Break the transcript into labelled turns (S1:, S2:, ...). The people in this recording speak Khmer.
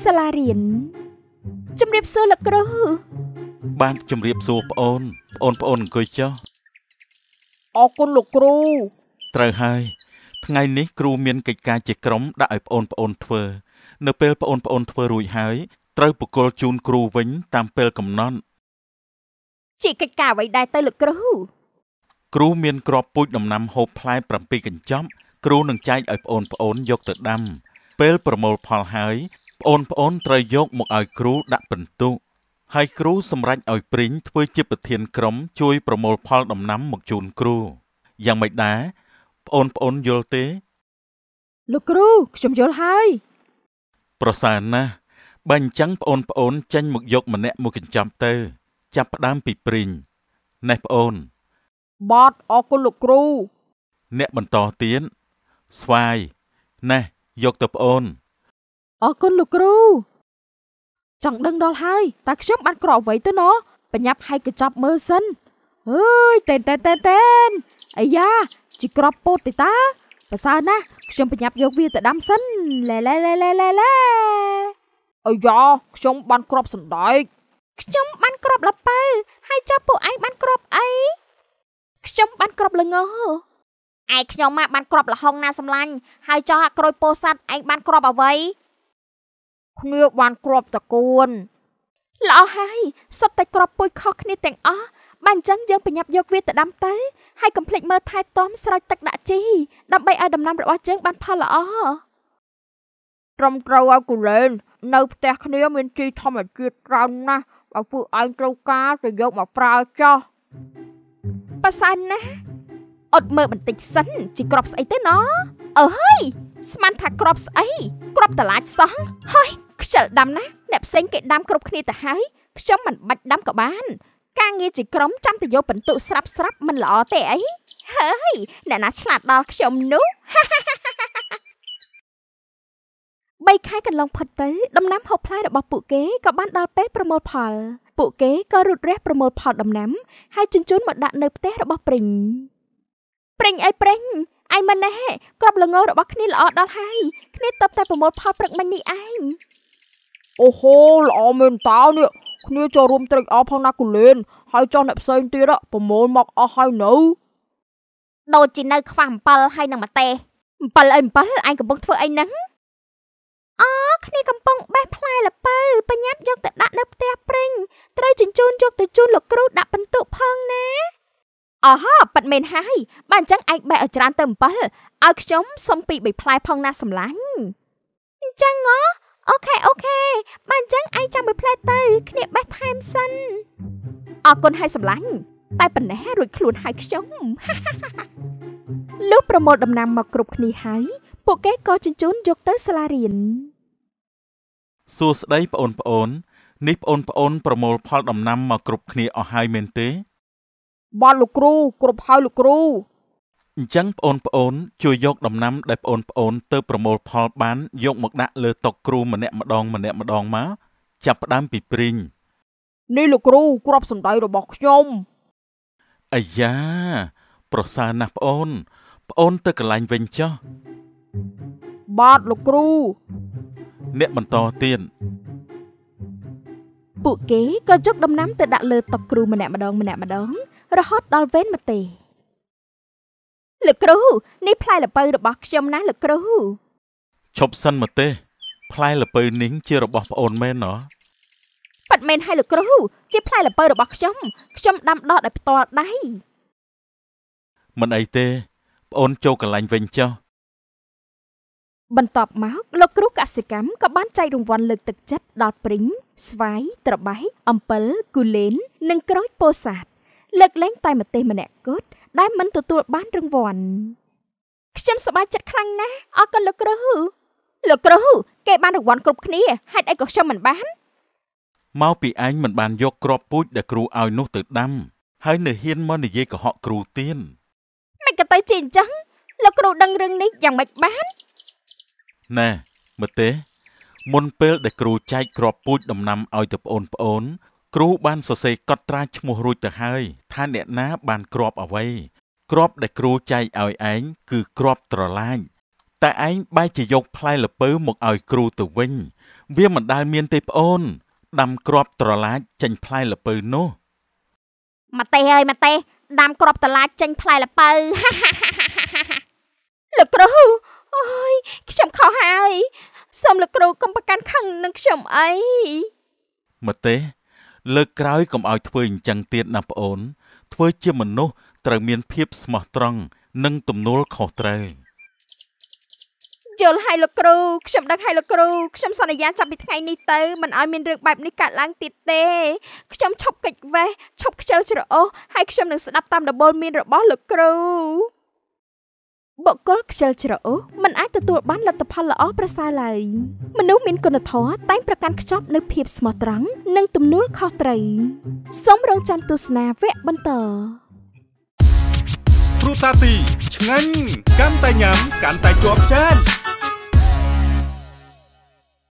S1: សាលារៀនជំរាបសួរលោកគ្រូ
S2: បានជំរាបសួរប្អូនប្អូនប្អូនអង្គុយចុះ
S1: អរគុណលោកគ្រូ
S2: ត្រូវហើយថ្ងៃនេះគ្រូមានកិច្ចការជាក្រុមដាក់ឲ្យប្អូនប្អូនធ្វើនៅពេលប្អូនប្អូនធ្វើរួចហើយត្រូវបកគលជូនគ្រូវិញ តាម ពេលកំណត់
S1: ជាកិច្ចការអ្វីដែរទៅលោកគ្រូ
S2: គ្រូមានក្របពូជដំណាំហូបផ្លែ7កញ្ចប់គ្រូនឹងចែកឲ្យប្អូនប្អូនយកទៅដាំពេលប្រមូលផលហើយប្អូនប្អូនត្រូវយកមកឲ្យគ្រូដាក់ពិន្ទុហើយគ្រូសម្រេចឲ្យព្រីងធ្វើជាប្រធាន ក្រុមជួយប្រមូលផលដំណាំមកជូនគ្រូយ៉ាងម៉េចដែរប្អូនប្អូនយល់ទេ
S1: លោកគ្រូខ្ញុំយល់ហើយ
S2: ប្រសើរណាស់បើអញ្ចឹងប្អូនប្អូនចេញ មកយកម្នាក់មួយកញ្ចប់ទៅ ចាប់ផ្ដើមពីព្រីងណេះប្អូន
S1: បាទអរគុណលោកគ្រូ
S2: អ្នកបន្តទៀតស្វាយណេះយកទៅប្អូន
S1: អរគុណលោកគ្រូចង់ដឹងដល់ហើយតើខ្ញុំបានក្រអ្វីទៅណោះបញ្ញាប់ហើយកញ្ចប់មើលសិនអើយតែនតែនតែនតែនអាយ៉ាជីក្របពោតទេតាប្រសើរណាស់ខ្ញុំបញ្ញាប់យកវាទៅដាំសិនឡែឡែឡែឡែឡែឡែអាយ៉ាខ្ញុំបានក្របសណ្ដែកខ្ញុំបានក្របលពៅហើយចាប់ពួកឯងបានក្របអីខ្ញុំបានក្របល្ងើឯខ្ញុំមកបានក្របលហុងណាសំឡាញ់ហើយចោះអាក្រួយពោសាត់ឯងបានក្របអ្វីគ្នាបានគ្របតកួនល្អហើយសុទ្ធតែគ្របពុយខុសគ្នាទាំងអស់បានអញ្ចឹងយើងប្រញាប់យកវាទៅដាំទៅហើយកុំភ្លេចមើលថែទាំស្រោចទឹកដាក់ជីដើម្បីឲ្យដំណាំរបស់យើងបានផលល្អត្រឹមត្រូវឲ្យគូលែននៅផ្ទះគ្នាមានជីធម្មជាតិច្រើនណាស់បើពួកឯងត្រូវការទៅយកមកប្រើចោះប៉ះសានណាអត់មើលបន្តិចសិនជីក្របស្អីទេណអើយស្មានថាក្របស្អីគ្រប់តឡាចសោះហើយខ្ជិលដាំណាអ្នកផ្សេងគេដាំគ្រប់គ្នាទៅហើយខ្ញុំមិនបាច់ដាំក៏បាន ការងារជាក្រុមចាំតែយកបន្ទុកស្រាប់ស្រាប់មិនល្អទេអីហើយអ្នកណាឆ្លាតដល់ខ្ញុំនោះបីខែកន្លងផុតទៅដំណាំហូបផ្លែរបស់ពួកគេក៏បាន ដល់ពេលប្រមូលផល ពួកគេក៏រត់រះប្រមូលផលដំណាំ ហើយ ជញ្ជូនមកដាក់នៅផ្ទះរបស់ព្រិញព្រិញអើយព្រិញឯងមិនណេះក្របល្ងរបស់គ្នាល្អដល់ហើយគ្នាតបតែប្រមូលផលព្រឹកមិញនេះឯងអូហូល្អមែនតើនេះគ្នាចូលរួមត្រេកអរផងណាគូលែនហើយចោះអ្នកផ្សេងទៀតប្រមូលមកអស់ហើយនៅដូចជានៅខ្វះ7ហើយនឹងម្ទេស7អី7ឯងកំពុងធ្វើអីហ្នឹងអូគ្នាកំពុងបេះផ្លែល្ពៅបញ្ញាប់យកទៅដាក់នៅផ្ទះព្រិញត្រូវជញ្ជូនយកទៅជូនលោកគ្រូដាក់បន្ទុកផងណាអោះប៉ិតមែនហើយបានអញ្ចឹងឯងបែកឲ្យច្រើនទៅ7ឲ្យខ្ញុំសុំពី3ផ្លែផងណាសម្លាញ់អញ្ចឹងហ៎អូខេអូខេបានអញ្ចឹងឯងចាំមួយផ្លែទៅ គ្នាបេះថែមសិនអរគុណហើយសម្លាញ់តែប៉ុណ្ណេះរួចខ្លួនហើយខ្ញុំលុះប្រមូលដំណាំមកគ្រប់គ្នាហើយពួកគេក៏ជញ្ជូនយកទៅសាលារៀន
S2: សួស្តីប្អូនប្អូននេះប្អូនប្អូនប្រមូល ផលដំណាំមកគ្រប់គ្នាអស់ហើយមែនទេ
S1: បនលោកគ្រូ គ្រប់ហើយលោកគ្រូ
S2: អញ្ចឹងបងប្អូនជួយយកដំណាំដែលបងប្អូនទៅប្រមូល ផល បាន យកមកដាក់លើតុគ្រូម្នាក់ម្ដងម្នាក់ម្ដងមកចាប់ផ្ដើមពីព្រីង
S1: នេះលោកគ្រូគ្របសម្ដៅរបស់ខ្ញុំ
S2: អាយ៉ាប្រសើរណាស់បងអូនបងអូនទៅកន្លែងវិញចុះ
S1: បាទលោកគ្រូ
S2: អ្នកបន្តទៀត
S1: ពួកគេក៏ជុកដំណាំទៅដាក់លើតុគ្រូម្នាក់ម្ដងម្នាក់ម្ដងរហូតដល់វេនមកទេលោកគ្រូនេះផ្លែល្ពៅរបស់ខ្ញុំណាលោកគ្រូ
S2: ឈប់សិនមកទេផ្លែល្ពៅនេះជារបស់ប្អូនមែនណ៎
S1: ប៉ាត់មែនហើយលោកគ្រូជាផ្លែល្ពៅរបស់ខ្ញុំខ្ញុំដាំដុះដោយផ្ទាល់ដៃ
S2: មិនអីទេប្អូនចូលកន្លែងវិញចុះ
S1: បន្ទាប់មកលោកគ្រូកសិកម្មក៏បានចែករង្វាន់លើកទឹកចិត្តដល់ព្រីងស្វាយត្របែកអំពិលគូលែននិងក្រូចពោធិ៍សាត់លើកលែងតែម្ទេសម្នាក់គត់ដែលមិនទទួលបានរង្វាន់ខ្ញុំសប្បាយចិត្តខ្លាំងណាស់អរគុណលោកគ្រូលោកគ្រូគេបានរង្វាន់គ្រប់គ្នាហេតុអីក៏ខ្ញុំមិនបាន
S2: មកពីឯងមិនបានយកក្របពូជដែលគ្រូឲ្យនោះទៅដាំហើយនៅហ៊ានមកនិយាយកុហកគ្រូទៀន
S1: មិនក៏ទៅជាអញ្ចឹងលោកគ្រូដឹងរឿងនេះយ៉ាងម៉េចបាន
S2: ណែមើលទេមុនពេលដែលគ្រូចែកក្របពូជដំណាំឲ្យទៅប្អូនប្អូនគ្រូបានសរសេរកត់ត្រាឈ្មោះរួចទៅហើយ ថាអ្នកណាបានក្របអ្វីក្របដែលគ្រូចែកឲ្យឯងគឺក្របត្រឡាចតែឯងបែរជាយកផ្លែលពៅមកឲ្យគ្រូទៅវិញ វាមិនដែលមានទេប្អូន ដាំក្របត្រឡាចចេញផ្លែលពៅនោះ
S1: ម៉ាទេអើយម៉ាទេដាំក្របត្រឡាចចេញផ្លែលពៅលោកគ្រូអើយខ្ញុំខុសហើយសូមលោកគ្រូកុំប្រកាន់ខឹងនឹងខ្ញុំអី
S2: ម៉ាទេលើកក្រោយកុំឲ្យធ្វើអញ្ចឹងទៀតណាប្អូន ធ្វើជាមនុស្សត្រូវមានភាពស្មោះត្រង់និងទំនួលខុសត្រូវ
S1: យល់ហើយលោកគ្រូខ្ញុំដឹងហើយលោកគ្រូខ្ញុំសន្យាចាប់ពីថ្ងៃនេះទៅមិនឲ្យមានរឿងបែបនេះកើតឡើងទៀតទេខ្ញុំឈប់កិច្ចវេះឈប់ខ្ជិលច្រអូសហើយខ្ញុំនឹងស្ដាប់តាមដំបូលមានរបស់លោកគ្រូបុគ្គលខ្ជិលច្រអូសមិនអាចទទួលបានលទ្ធផលល្អប្រសើរឡើយមនុស្សមានគុណធម៌តែងប្រកាន់ខ្ជាប់នូវភាពស្មោះត្រង់និងទំនួលខុសត្រូវសូមរងចាំទស្សនាវគ្គបន្តគ្រ
S2: ូតាទីឆ្ងាញ់កាន់តែញ៉ាំកាន់តែជាប់ចាន